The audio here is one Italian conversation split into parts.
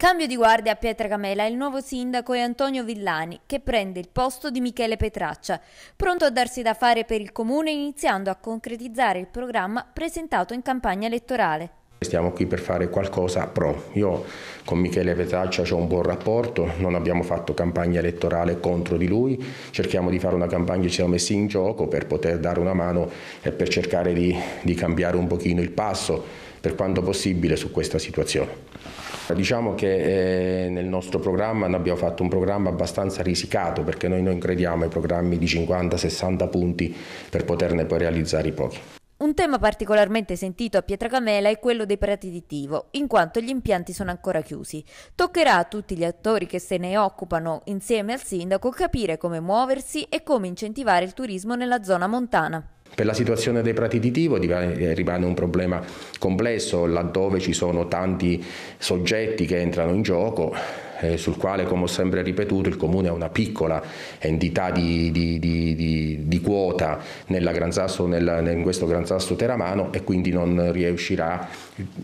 Cambio di guardia a Pietracamela, il nuovo sindaco è Antonio Villani, che prende il posto di Michele Petraccia, pronto a darsi da fare per il comune iniziando a concretizzare il programma presentato in campagna elettorale. Stiamo qui per fare qualcosa pro. Io con Michele Petraccia ho un buon rapporto, non abbiamo fatto campagna elettorale contro di lui, cerchiamo di fare una campagna, ci siamo messi in gioco per poter dare una mano e per cercare di, di cambiare un pochino il passo per quanto possibile su questa situazione. Diciamo che eh, nel nostro programma abbiamo fatto un programma abbastanza risicato perché noi non crediamo ai programmi di 50-60 punti per poterne poi realizzare i pochi. Un tema particolarmente sentito a Pietracamela è quello dei prati di Tivo, in quanto gli impianti sono ancora chiusi. Toccherà a tutti gli attori che se ne occupano insieme al sindaco capire come muoversi e come incentivare il turismo nella zona montana. Per la situazione dei prati di Tivo eh, rimane un problema complesso laddove ci sono tanti soggetti che entrano in gioco eh, sul quale, come ho sempre ripetuto, il Comune è una piccola entità di, di, di, di quota Gran Sasso, nel, in questo Gran Sasso Teramano e quindi non riuscirà,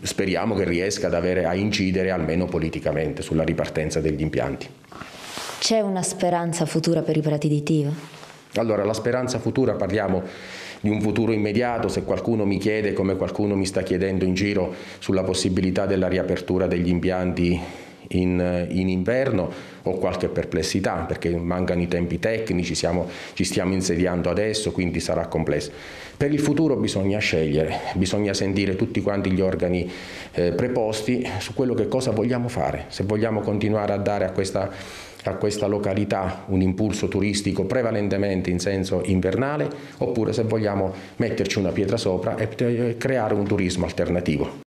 speriamo che riesca ad avere, a incidere almeno politicamente sulla ripartenza degli impianti. C'è una speranza futura per i prati di Tivo? Allora, la speranza futura parliamo di un futuro immediato, se qualcuno mi chiede, come qualcuno mi sta chiedendo in giro, sulla possibilità della riapertura degli impianti in, in inverno ho qualche perplessità perché mancano i tempi tecnici, siamo, ci stiamo insediando adesso, quindi sarà complesso. Per il futuro bisogna scegliere, bisogna sentire tutti quanti gli organi eh, preposti su quello che cosa vogliamo fare, se vogliamo continuare a dare a questa, a questa località un impulso turistico prevalentemente in senso invernale oppure se vogliamo metterci una pietra sopra e eh, creare un turismo alternativo.